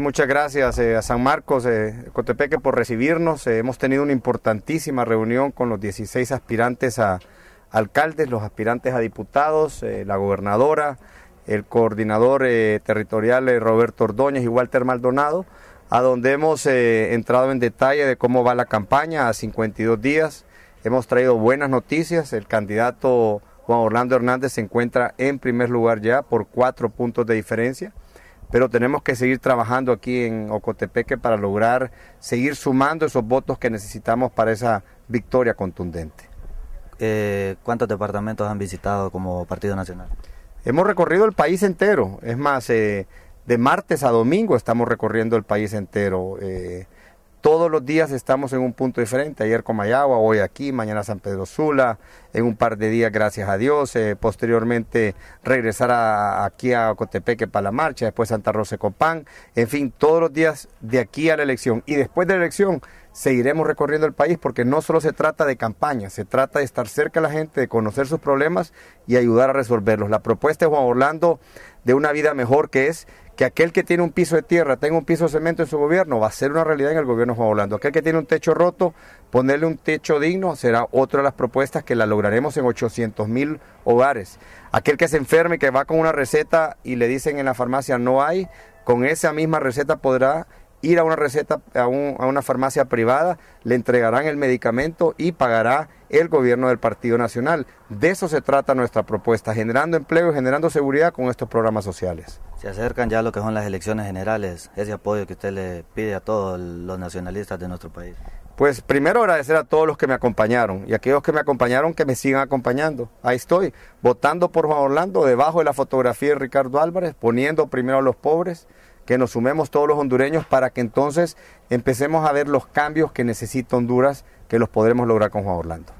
muchas gracias eh, a San Marcos, eh, Cotepeque, por recibirnos. Eh, hemos tenido una importantísima reunión con los 16 aspirantes a alcaldes, los aspirantes a diputados, la gobernadora, el coordinador territorial Roberto Ordóñez y Walter Maldonado, a donde hemos entrado en detalle de cómo va la campaña a 52 días. Hemos traído buenas noticias. El candidato Juan Orlando Hernández se encuentra en primer lugar ya por cuatro puntos de diferencia pero tenemos que seguir trabajando aquí en Ocotepeque para lograr seguir sumando esos votos que necesitamos para esa victoria contundente. Eh, ¿Cuántos departamentos han visitado como Partido Nacional? Hemos recorrido el país entero, es más, eh, de martes a domingo estamos recorriendo el país entero. Eh, todos los días estamos en un punto diferente, ayer Comayagua, hoy aquí, mañana San Pedro Sula, en un par de días, gracias a Dios, eh, posteriormente regresar aquí a Cotepeque para la marcha, después Santa Rosa Copán, en fin, todos los días de aquí a la elección. Y después de la elección seguiremos recorriendo el país porque no solo se trata de campaña, se trata de estar cerca a la gente, de conocer sus problemas y ayudar a resolverlos. La propuesta de Juan Orlando de una vida mejor que es que aquel que tiene un piso de tierra tenga un piso de cemento en su gobierno va a ser una realidad en el gobierno de Juan Orlando. Aquel que tiene un techo roto, ponerle un techo digno será otra de las propuestas que la lograremos en 800 mil hogares. Aquel que se enferme, que va con una receta y le dicen en la farmacia no hay, con esa misma receta podrá ir a una receta, a, una farmacia privada, le entregarán el medicamento y pagará el gobierno del Partido Nacional. De eso se trata nuestra propuesta, generando empleo y generando seguridad con estos programas sociales. Se acercan ya lo que son las elecciones generales, ese apoyo que usted le pide a todos los nacionalistas de nuestro país. Pues primero agradecer a todos los que me acompañaron y a aquellos que me acompañaron que me sigan acompañando. Ahí estoy, votando por Juan Orlando, debajo de la fotografía de Ricardo Álvarez, poniendo primero a los pobres, que nos sumemos todos los hondureños para que entonces empecemos a ver los cambios que necesita Honduras, que los podremos lograr con Juan Orlando.